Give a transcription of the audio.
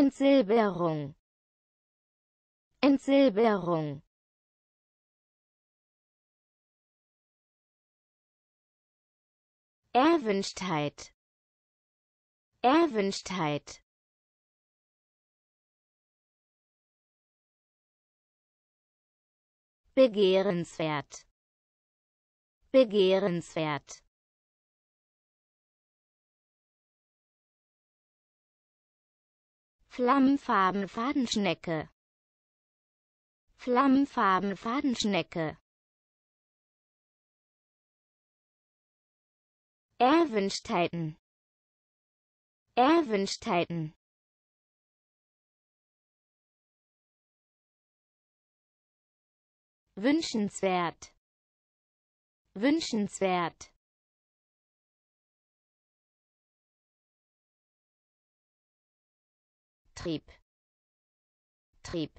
Entsilberung Entsilberung Erwünschtheit Erwünschtheit Begehrenswert Begehrenswert Flammenfarben Fadenschnecke Flammenfarben Fadenschnecke Erwünschtheiten Erwünschtheiten Wünschenswert Wünschenswert Trieb Trieb